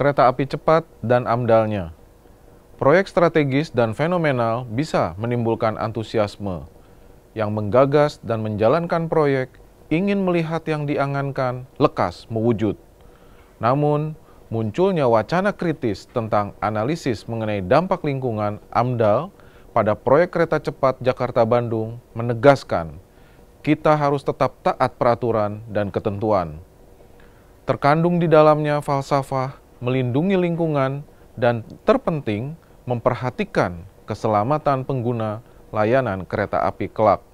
kereta api cepat, dan amdalnya. Proyek strategis dan fenomenal bisa menimbulkan antusiasme. Yang menggagas dan menjalankan proyek ingin melihat yang diangankan lekas mewujud. Namun, munculnya wacana kritis tentang analisis mengenai dampak lingkungan AMDAL pada proyek kereta cepat Jakarta-Bandung menegaskan kita harus tetap taat peraturan dan ketentuan. Terkandung di dalamnya falsafah melindungi lingkungan, dan terpenting memperhatikan keselamatan pengguna layanan kereta api kelak.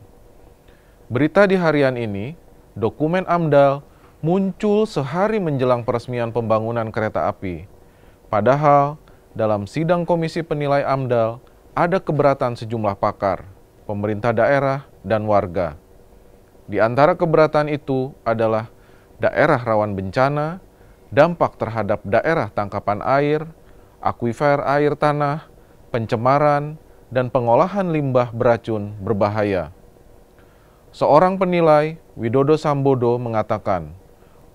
Berita di harian ini, dokumen AMDAL muncul sehari menjelang peresmian pembangunan kereta api. Padahal, dalam sidang Komisi Penilai AMDAL, ada keberatan sejumlah pakar, pemerintah daerah, dan warga. Di antara keberatan itu adalah daerah rawan bencana, dampak terhadap daerah tangkapan air, akuifer air tanah, pencemaran, dan pengolahan limbah beracun berbahaya. Seorang penilai, Widodo Sambodo, mengatakan,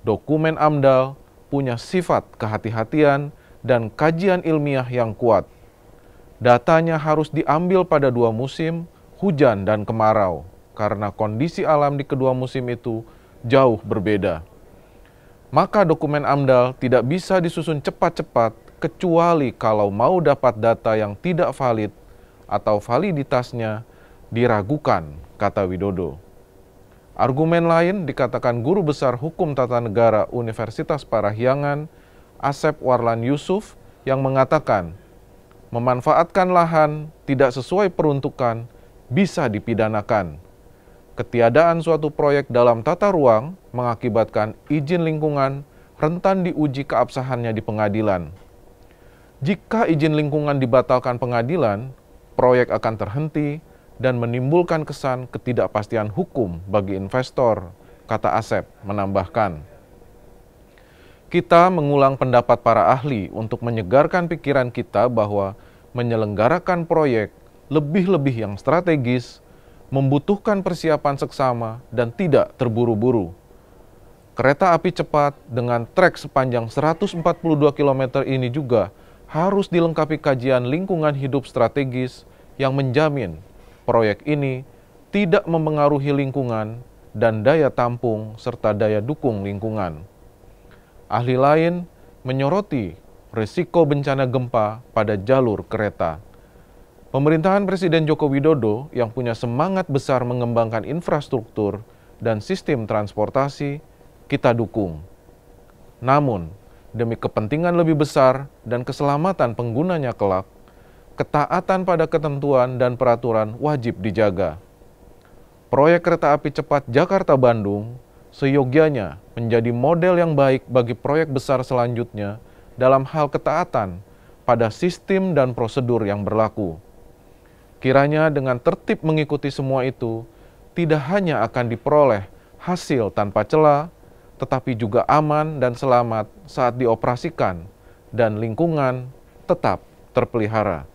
dokumen AMDAL punya sifat kehati-hatian dan kajian ilmiah yang kuat. Datanya harus diambil pada dua musim, hujan dan kemarau, karena kondisi alam di kedua musim itu jauh berbeda maka dokumen AMDAL tidak bisa disusun cepat-cepat kecuali kalau mau dapat data yang tidak valid atau validitasnya diragukan, kata Widodo. Argumen lain dikatakan Guru Besar Hukum Tata Negara Universitas Parahyangan, Asep Warlan Yusuf, yang mengatakan, memanfaatkan lahan tidak sesuai peruntukan bisa dipidanakan. Ketiadaan suatu proyek dalam tata ruang mengakibatkan izin lingkungan rentan diuji keabsahannya di pengadilan. Jika izin lingkungan dibatalkan pengadilan, proyek akan terhenti dan menimbulkan kesan ketidakpastian hukum bagi investor, kata Asep menambahkan. Kita mengulang pendapat para ahli untuk menyegarkan pikiran kita bahwa menyelenggarakan proyek lebih-lebih yang strategis membutuhkan persiapan seksama dan tidak terburu-buru. Kereta api cepat dengan trek sepanjang 142 km ini juga harus dilengkapi kajian lingkungan hidup strategis yang menjamin proyek ini tidak memengaruhi lingkungan dan daya tampung serta daya dukung lingkungan. Ahli lain menyoroti risiko bencana gempa pada jalur kereta. Pemerintahan Presiden Joko Widodo yang punya semangat besar mengembangkan infrastruktur dan sistem transportasi, kita dukung. Namun, demi kepentingan lebih besar dan keselamatan penggunanya kelak, ketaatan pada ketentuan dan peraturan wajib dijaga. Proyek kereta api cepat Jakarta-Bandung seyogianya menjadi model yang baik bagi proyek besar selanjutnya dalam hal ketaatan pada sistem dan prosedur yang berlaku. Kiranya dengan tertib mengikuti semua itu, tidak hanya akan diperoleh hasil tanpa celah, tetapi juga aman dan selamat saat dioperasikan, dan lingkungan tetap terpelihara.